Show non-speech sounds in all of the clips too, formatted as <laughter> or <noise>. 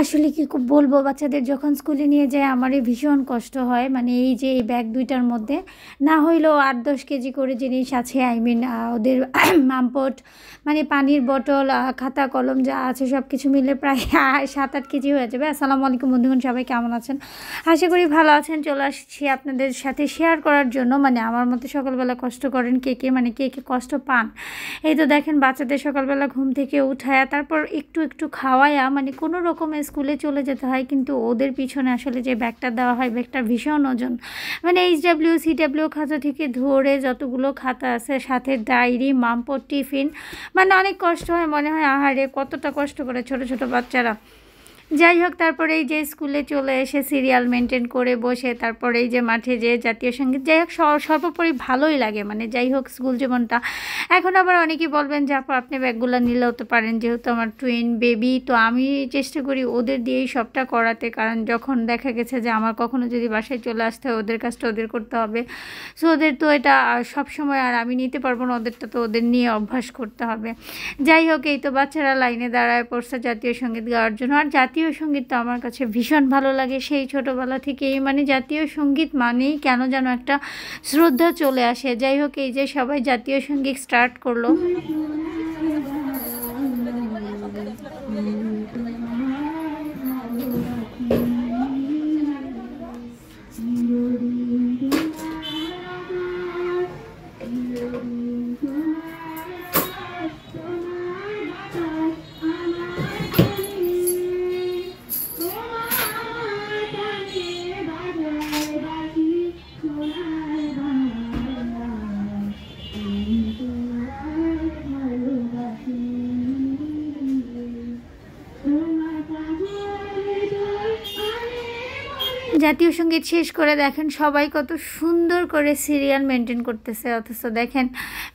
আসলে কি বলবো বাচ্চাদের যখন স্কুলে নিয়ে যায় আমারই ভীষণ কষ্ট হয় মানে এই যে এই ব্যাগ দুইটার মধ্যে না হইলেও আট দশ কেজি করে জিনিস আছে আই মিন ওদের <clears throat> মামপট মানে পানির বটল খাতা কলম যা আছে সব কিছু মিলে প্রায় <laughs> সাত আট কেজি হয়ে যাবে আসসালামু আলাইকুম বন্ধুগণ সবাই কেমন আছেন আশা করি ভালো আছেন চলে আসছি আপনাদের সাথে শেয়ার করার জন্য মানে আমার মতো সকালবেলা কষ্ট করেন কে কে মানে কে কে কষ্ট পান এই তো দেখেন বাচ্চাদের সকালবেলা ঘুম থেকে উঠায়া তারপর একটু একটু খাওয়ায়া মানে কোনো রকমের স্কুলে চলে যেতে হয় কিন্তু ওদের পিছনে আসলে যে ব্যাগটা দেওয়া হয় ব্যাগটা ভীষণ ওজন মানে এইচ সি ডাব্লিউ খাতা থেকে ধরে যতগুলো খাতা আছে সাথে ডায়েরি মাম্পট টিফিন মানে অনেক কষ্ট হয় মনে হয় আহারে কতটা কষ্ট করে ছোট ছোট বাচ্চারা যাই হোক তারপরে এই যে স্কুলে চলে এসে সিরিয়াল মেনটেন করে বসে তারপরে এই যে মাঠে যে জাতীয় সঙ্গীত যাই হোক সর্বোপরি ভালোই লাগে মানে যাই হোক স্কুল জীবনটা এখন আবার অনেকেই বলবেন যে আপা আপনি ব্যাগগুলো নিলে হতে পারেন যেহেতু আমার টুইন বেবি তো আমি চেষ্টা করি ওদের দিয়েই সবটা করাতে কারণ যখন দেখা গেছে যে আমার কখনো যদি বাসায় চলে আসতে হয় ওদের কাজটা ওদের করতে হবে সো ওদের তো এটা সব সময় আর আমি নিতে পারবো না ওদেরটা তো ওদের নিয়ে অভ্যাস করতে হবে যাই হোক এই তো বাচ্চারা লাইনে দাঁড়ায় পড়ছে জাতীয় সঙ্গীত গাওয়ার জন্য আর জাতীয় জাতীয় সঙ্গীত তো আমার কাছে ভীষণ ভালো লাগে সেই ছোটোবেলা থেকেই মানে জাতীয় সঙ্গীত মানেই কেন যেন একটা শ্রদ্ধা চলে আসে যাই হোক এই যে সবাই জাতীয় সঙ্গীত স্টার্ট করলো <laughs> <laughs> জাতীয় সঙ্গীত শেষ করে দেখেন সবাই কত সুন্দর করে সিরিয়াল মেনটেন করতেছে অথচ দেখেন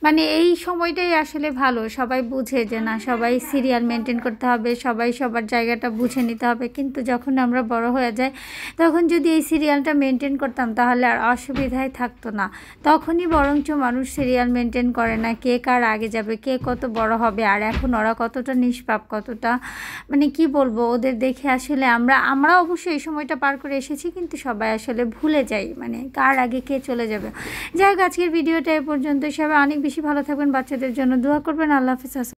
মানে এই সময়টাই আসলে ভালো সবাই বুঝে যে না সবাই সিরিয়াল মেনটেন করতে হবে সবাই সবার জায়গাটা বুঝে নিতে হবে কিন্তু যখন আমরা বড় হয়ে যাই তখন যদি এই সিরিয়ালটা মেনটেন করতাম তাহলে আর অসুবিধাই থাকতো না তখনই বরঞ্চ মানুষ সিরিয়াল মেনটেন করে না কে কার আগে যাবে কে কত বড় হবে আর এখন ওরা কতটা নিষ্পাপ কতটা মানে কি বলবো ওদের দেখে আসলে আমরা আমরা অবশ্যই এই সময়টা পার করে এসেছি কিন্তু সবাই আসলে ভুলে যাই মানে কার আগে কে চলে যাবে যাই হোক আজকের ভিডিওটা এ পর্যন্ত সবাই অনেক বেশি ভালো থাকবেন বাচ্চাদের জন্য দোয়া করবেন আল্লাহ হাফিজ